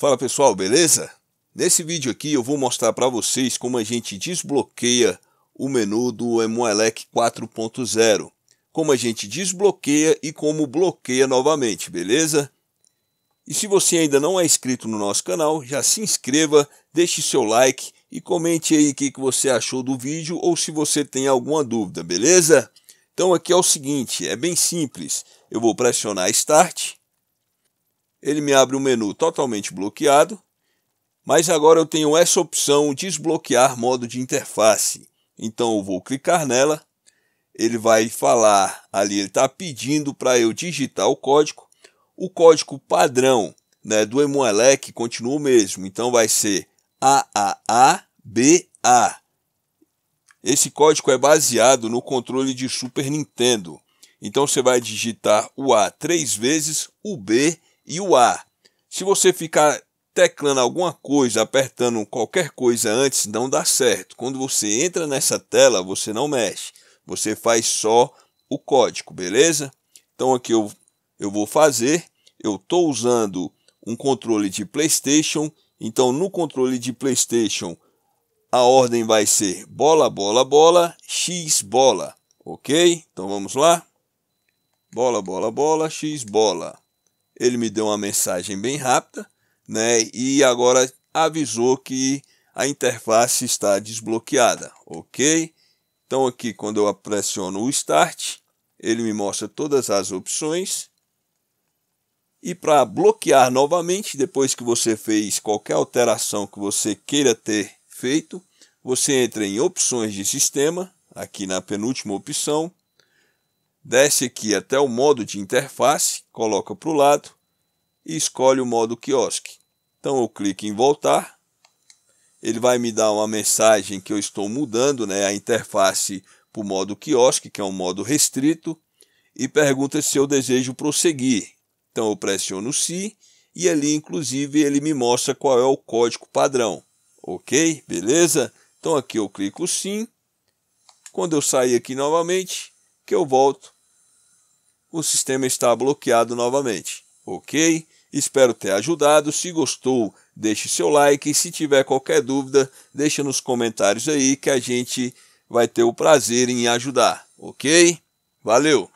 Fala pessoal, beleza? Nesse vídeo aqui eu vou mostrar para vocês como a gente desbloqueia o menu do Emuelec 4.0, como a gente desbloqueia e como bloqueia novamente, beleza? E se você ainda não é inscrito no nosso canal, já se inscreva, deixe seu like e comente aí o que você achou do vídeo ou se você tem alguma dúvida, beleza? Então aqui é o seguinte, é bem simples, eu vou pressionar Start, ele me abre um menu totalmente bloqueado, mas agora eu tenho essa opção desbloquear modo de interface. Então eu vou clicar nela, ele vai falar ali, ele está pedindo para eu digitar o código. O código padrão né, do Emuelec continua o mesmo, então vai ser AAABA. Esse código é baseado no controle de Super Nintendo. Então você vai digitar o A três vezes, o B e o A. Se você ficar teclando alguma coisa, apertando qualquer coisa antes, não dá certo. Quando você entra nessa tela, você não mexe. Você faz só o código, beleza? Então aqui eu, eu vou fazer. Eu estou usando um controle de PlayStation. Então no controle de PlayStation, a ordem vai ser bola, bola, bola, X, bola. Ok? Então vamos lá. Bola, bola, bola, X, bola ele me deu uma mensagem bem rápida, né? E agora avisou que a interface está desbloqueada, ok? Então aqui quando eu pressiono o Start, ele me mostra todas as opções. E para bloquear novamente, depois que você fez qualquer alteração que você queira ter feito, você entra em opções de sistema, aqui na penúltima opção, Desce aqui até o modo de interface, coloca para o lado e escolhe o modo quiosque. Então eu clico em voltar. Ele vai me dar uma mensagem que eu estou mudando né, a interface para o modo quiosque, que é um modo restrito, e pergunta se eu desejo prosseguir. Então eu pressiono sim e ali inclusive ele me mostra qual é o código padrão. Ok? Beleza? Então aqui eu clico sim. Quando eu sair aqui novamente, que eu volto o sistema está bloqueado novamente. Ok? Espero ter ajudado. Se gostou, deixe seu like. Se tiver qualquer dúvida, deixa nos comentários aí que a gente vai ter o prazer em ajudar. Ok? Valeu!